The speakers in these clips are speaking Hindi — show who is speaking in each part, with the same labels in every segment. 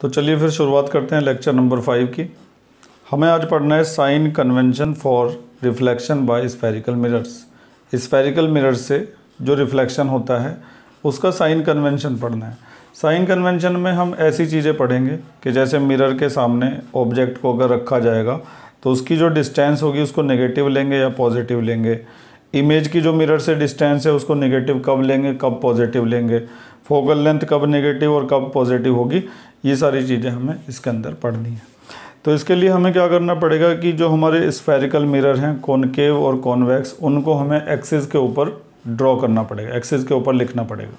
Speaker 1: तो चलिए फिर शुरुआत करते हैं लेक्चर नंबर फाइव की हमें आज पढ़ना है sign convention for reflection by spherical mirrors spherical mirror से जो रिफ्लेक्शन होता है उसका साइन कन्वेंशन पढ़ना है साइन कन्वेंशन में हम ऐसी चीज़ें पढ़ेंगे कि जैसे मिरर के सामने ऑब्जेक्ट को अगर रखा जाएगा तो उसकी जो डिस्टेंस होगी उसको नेगेटिव लेंगे या पॉजिटिव लेंगे इमेज की जो मिरर से डिस्टेंस है उसको नेगेटिव कब लेंगे कब पॉजिटिव लेंगे फोकल लेंथ कब नेगेटिव और कब पॉजिटिव होगी ये सारी चीज़ें हमें इसके अंदर पढ़नी है तो इसके लिए हमें क्या करना पड़ेगा कि जो हमारे स्पेरिकल मिरर हैं कॉनकेव और कॉनवैक्स उनको हमें एक्सिस के ऊपर ड्रॉ करना पड़ेगा एक्सिस के ऊपर लिखना पड़ेगा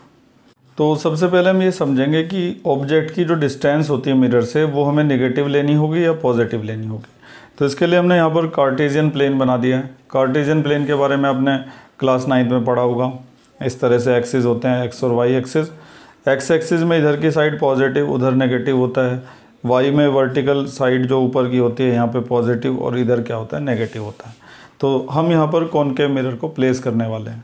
Speaker 1: तो सबसे पहले हम ये समझेंगे कि ऑब्जेक्ट की जो डिस्टेंस होती है मिरर से वो हमें नेगेटिव लेनी होगी या पॉजिटिव लेनी होगी तो इसके लिए हमने यहाँ पर कार्टेजियन प्लेन बना दिया है कार्टेजियन प्लेन के बारे में आपने क्लास नाइन्थ में पढ़ा होगा इस तरह से एक्सेस होते हैं एक्स और वाई एक्सेस एक्स एक्सेस में इधर की साइड पॉजिटिव उधर नेगेटिव होता है वाई में वर्टिकल साइड जो ऊपर की होती है यहाँ पे पॉजिटिव और इधर क्या होता है नेगेटिव होता है तो हम यहाँ पर कॉनकेव मिरर को प्लेस करने वाले हैं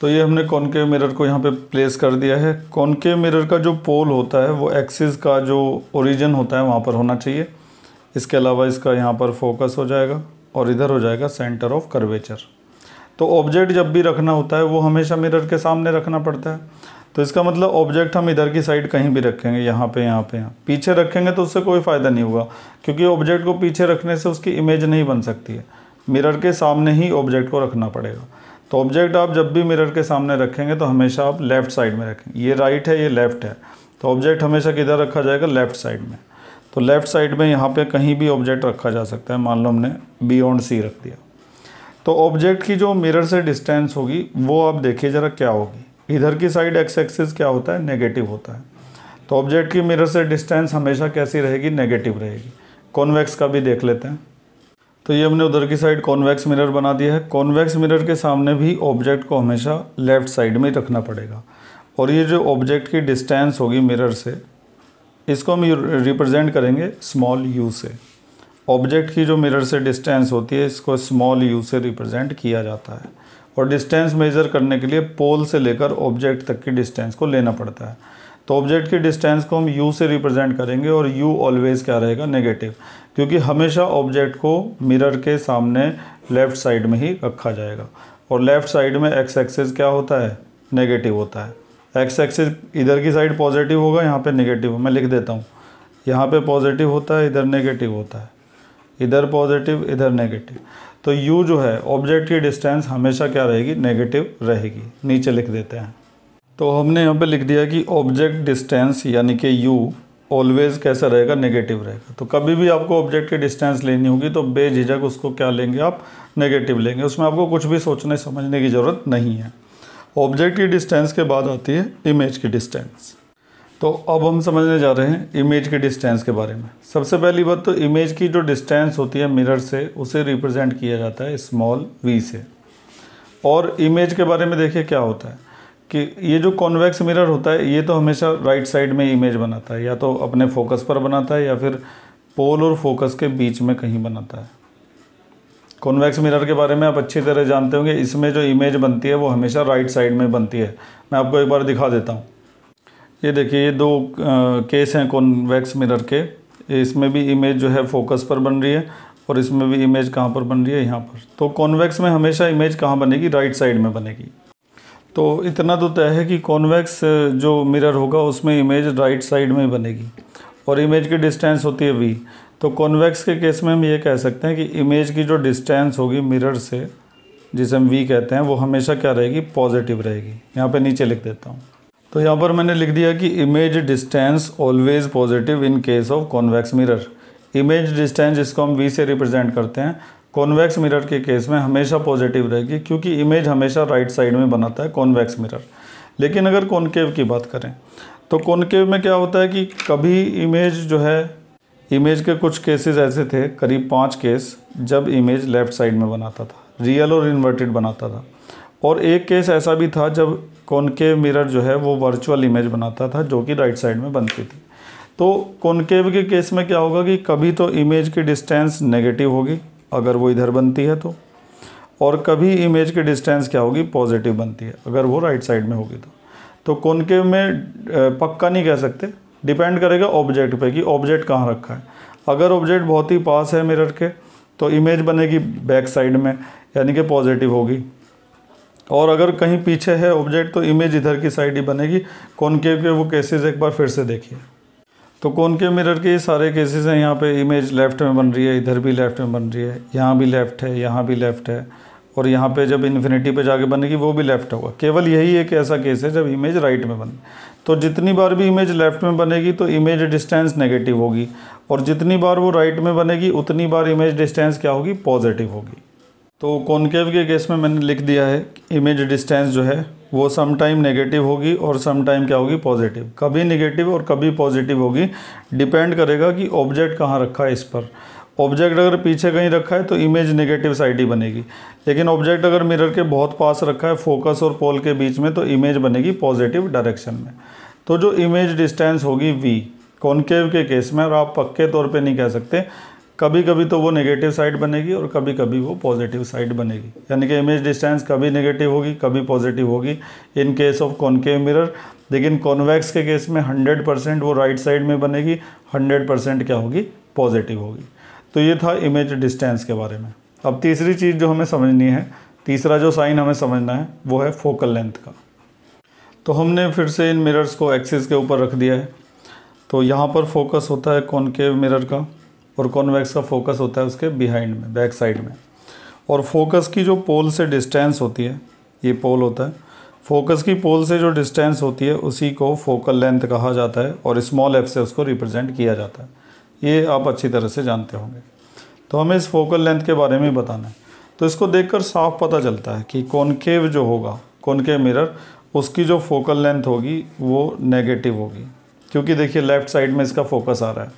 Speaker 1: तो ये हमने कॉनकेव मिरर को यहाँ पे प्लेस कर दिया है कॉनकेव मिरर का जो पोल होता है वो एक्सिस का जो ओरिजिन होता है वहाँ पर होना चाहिए इसके अलावा इसका यहाँ पर फोकस हो जाएगा और इधर हो जाएगा सेंटर ऑफ कर्वेचर तो ऑब्जेक्ट जब भी रखना होता है वो हमेशा मिरर के सामने रखना पड़ता है तो इसका मतलब ऑब्जेक्ट हम इधर की साइड कहीं भी रखेंगे यहाँ पे यहाँ पे यहाँ पीछे रखेंगे तो उससे कोई फ़ायदा नहीं होगा क्योंकि ऑब्जेक्ट को पीछे रखने से उसकी इमेज नहीं बन सकती है मिरर के सामने ही ऑब्जेक्ट को रखना पड़ेगा तो ऑब्जेक्ट आप जब भी मिरर के सामने रखेंगे तो हमेशा आप लेफ़्ट साइड में रखेंगे ये राइट है ये लेफ़्ट है तो ऑब्जेक्ट हमेशा किधर रखा जाएगा लेफ़्ट साइड में तो लेफ़्ट साइड में यहाँ पर कहीं भी ऑब्जेक्ट रखा जा सकता है मान लो हमने बी ऑन सी रख दिया तो ऑब्जेक्ट की जो मिरर से डिस्टेंस होगी वो आप देखिए ज़रा क्या होगी इधर की साइड एक्स एक्सिस क्या होता है नेगेटिव होता है तो ऑब्जेक्ट की मिरर से डिस्टेंस हमेशा कैसी रहेगी नेगेटिव रहेगी कॉन्वेक्स का भी देख लेते हैं तो ये हमने उधर की साइड कॉन्वेक्स मिरर बना दिया है कॉन्वेक्स मिरर के सामने भी ऑब्जेक्ट को हमेशा लेफ़्ट साइड में ही रखना पड़ेगा और ये जो ऑब्जेक्ट की डिस्टेंस होगी मिरर से इसको हम रिप्रेजेंट करेंगे स्मॉल यू से ऑब्जेक्ट की जो मिरर से डिस्टेंस होती है इसको स्मॉल यू से रिप्रेजेंट किया जाता है और डिस्टेंस मेज़र करने के लिए पोल से लेकर ऑब्जेक्ट तक की डिस्टेंस को लेना पड़ता है तो ऑब्जेक्ट की डिस्टेंस को हम यू से रिप्रेजेंट करेंगे और यू ऑलवेज़ क्या रहेगा नेगेटिव क्योंकि हमेशा ऑब्जेक्ट को मिरर के सामने लेफ़्ट साइड में ही रखा जाएगा और लेफ़्ट साइड में एक्स एक्सेस क्या होता है नेगेटिव होता है एक्स एक्सेस इधर की साइड पॉजिटिव होगा यहाँ पे नेगेटिव मैं लिख देता हूँ यहाँ पे पॉजिटिव होता है इधर नेगेटिव होता है इधर पॉजिटिव इधर नेगेटिव तो यू जो है ऑब्जेक्ट की डिस्टेंस हमेशा क्या रहेगी नेगेटिव रहेगी नीचे लिख देते हैं तो हमने यहाँ पे लिख दिया कि ऑब्जेक्ट डिस्टेंस यानी कि यू ऑलवेज़ कैसा रहेगा नेगेटिव रहेगा तो कभी भी आपको ऑब्जेक्ट की डिस्टेंस लेनी होगी तो बेझिझक उसको क्या लेंगे आप नेगेटिव लेंगे उसमें आपको कुछ भी सोचने समझने की ज़रूरत नहीं है ऑब्जेक्ट की डिस्टेंस के बाद आती है इमेज की डिस्टेंस तो अब हम समझने जा रहे हैं इमेज के डिस्टेंस के बारे में सबसे पहली बात तो इमेज की जो डिस्टेंस होती है मिरर से उसे रिप्रेजेंट किया जाता है स्मॉल वी से और इमेज के बारे में देखिए क्या होता है कि ये जो कॉन्वेक्स मिरर होता है ये तो हमेशा राइट साइड में इमेज बनाता है या तो अपने फोकस पर बनाता है या फिर पोल और फोकस के बीच में कहीं बनाता है कॉन्वेक्स मिरर के बारे में आप अच्छी तरह जानते होंगे इसमें जो इमेज बनती है वो हमेशा राइट साइड में बनती है मैं आपको एक बार दिखा देता हूँ ये देखिए ये दो केस हैं कॉन्वेक्स मिरर के इसमें भी इमेज जो है फोकस पर बन रही है और इसमें भी इमेज कहाँ पर बन रही है यहाँ पर तो कॉन्वेक्स में हमेशा इमेज कहाँ बनेगी राइट साइड में बनेगी तो इतना तो तय है कि कॉन्वेक्स जो मिरर होगा उसमें इमेज राइट साइड में बनेगी और इमेज की डिस्टेंस होती है वी तो कॉन्वेक्स के केस में हम ये कह सकते हैं कि इमेज की जो डिस्टेंस होगी मिरर से जिसे हम वी कहते हैं वो हमेशा क्या रहेगी पॉजिटिव रहेगी यहाँ पे नीचे लिख देता हूँ तो यहाँ पर मैंने लिख दिया कि image distance always positive in case of convex mirror image distance जिसको हम वी से रिप्रेजेंट करते हैं कॉन्वेक्स मिरर के केस में हमेशा पॉजिटिव रहेगी क्योंकि इमेज हमेशा राइट साइड में बनाता है कॉन्वेक्स मिरर लेकिन अगर कॉन्केव की बात करें तो कॉन्केव में क्या होता है कि कभी इमेज जो है इमेज के कुछ केसेस ऐसे थे करीब पाँच केस जब इमेज लेफ़्ट साइड में बनाता था रियल और इन्वर्टेड बनाता था और एक केस ऐसा भी था जब कॉनकेव मिरर जो है वो वर्चुअल इमेज बनाता था जो कि राइट साइड में बनती थी तो कॉनकेव के केस में क्या होगा कि कभी तो इमेज की डिस्टेंस नेगेटिव होगी अगर वो इधर बनती है तो और कभी इमेज की डिस्टेंस क्या होगी पॉजिटिव बनती है अगर वो राइट साइड में होगी तो तो कॉनकेव में पक्का नहीं कह सकते डिपेंड करेगा ऑब्जेक्ट पे कि ऑब्जेक्ट कहाँ रखा है अगर ऑब्जेक्ट बहुत ही पास है मिरर के तो इमेज बनेगी बैक साइड में यानी कि पॉजिटिव होगी और अगर कहीं पीछे है ऑब्जेक्ट तो इमेज इधर की साइड ही बनेगी कॉनकेव के वो केसेस एक बार फिर से देखिए तो कॉनकेव मिरर के ये सारे केसेस हैं यहाँ पे इमेज लेफ्ट में बन रही है इधर भी लेफ्ट में बन रही है यहाँ भी लेफ्ट है यहाँ भी लेफ्ट है और यहाँ पे जब इन्फिनिटी पे जाके बनेगी वो भी लेफ़्ट होगा केवल यही एक ऐसा केस है जब इमेज राइट में बने तो जितनी बार भी इमेज लेफ़्ट में बनेगी तो इमेज डिस्टेंस नेगेटिव होगी और जितनी बार वो राइट में बनेगी उतनी बार इमेज डिस्टेंस क्या होगी पॉजिटिव होगी तो कॉन्केव के केस में मैंने लिख दिया है इमेज डिस्टेंस जो है वो सम टाइम नेगेटिव होगी और सम टाइम क्या होगी पॉजिटिव कभी नेगेटिव और कभी पॉजिटिव होगी डिपेंड करेगा कि ऑब्जेक्ट कहाँ रखा है इस पर ऑब्जेक्ट अगर पीछे कहीं रखा है तो इमेज नेगेटिव साइड ही बनेगी लेकिन ऑब्जेक्ट अगर मिरर के बहुत पास रखा है फोकस और पोल के बीच में तो इमेज बनेगी पॉजिटिव डायरेक्शन में तो जो इमेज डिस्टेंस होगी वी कॉन्केव के केस में और आप पक्के तौर पे नहीं कह सकते कभी कभी तो वो नेगेटिव साइड बनेगी और कभी कभी वो पॉजिटिव साइड बनेगी यानी कि इमेज डिस्टेंस कभी नेगेटिव होगी कभी पॉजिटिव होगी in case of concave mirror लेकिन कॉन्वेक्स के केस में 100 परसेंट वो राइट right साइड में बनेगी 100 परसेंट क्या होगी पॉजिटिव होगी तो ये था इमेज डिस्टेंस के बारे में अब तीसरी चीज़ जो हमें समझनी है तीसरा जो साइन हमें समझना है वो है फोकल लेंथ का तो हमने फिर से इन मिरर्स को एक्सिस के ऊपर रख दिया है तो यहाँ पर फोकस होता है कॉनकेव मिरर का और कॉन्वेक्स का फोकस होता है उसके बिहाइंड में बैक साइड में और फोकस की जो पोल से डिस्टेंस होती है ये पोल होता है फोकस की पोल से जो डिस्टेंस होती है उसी को फोकल लेंथ कहा जाता है और स्मॉल एफ से उसको रिप्रेजेंट किया जाता है ये आप अच्छी तरह से जानते होंगे तो हमें इस फोकल लेंथ के बारे में बताना है तो इसको देखकर साफ पता चलता है कि कॉनकेव जो होगा कॉनकेव मिरर उसकी जो फोकल लेंथ होगी वो नेगेटिव होगी क्योंकि देखिए लेफ़्ट साइड में इसका फोकस आ रहा है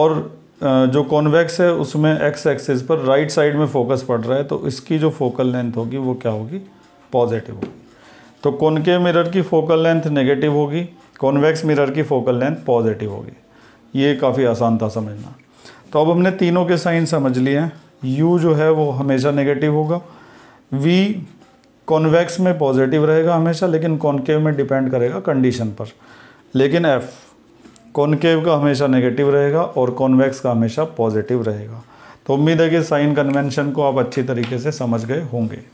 Speaker 1: और जो कॉन्वेक्स है उसमें एक्स एक्सिस पर राइट साइड में फोकस पड़ रहा है तो इसकी जो फोकल लेंथ होगी वो क्या होगी पॉजिटिव होगी तो कॉनकेव मिरर की फोकल लेंथ नेगेटिव होगी कॉन्वेक्स मिरर की फोकल लेंथ पॉजिटिव होगी ये काफ़ी आसान था समझना तो अब हमने तीनों के साइन समझ लिए हैं यू जो है वो हमेशा नेगेटिव होगा वी कॉन्वेक्स में पॉजिटिव रहेगा हमेशा लेकिन कॉन्केव में डिपेंड करेगा कंडीशन पर लेकिन एफ़ कॉनकेव का हमेशा नेगेटिव रहेगा और कॉन्वेक्स का हमेशा पॉजिटिव रहेगा तो उम्मीद है कि साइन कन्वेंशन को आप अच्छी तरीके से समझ गए होंगे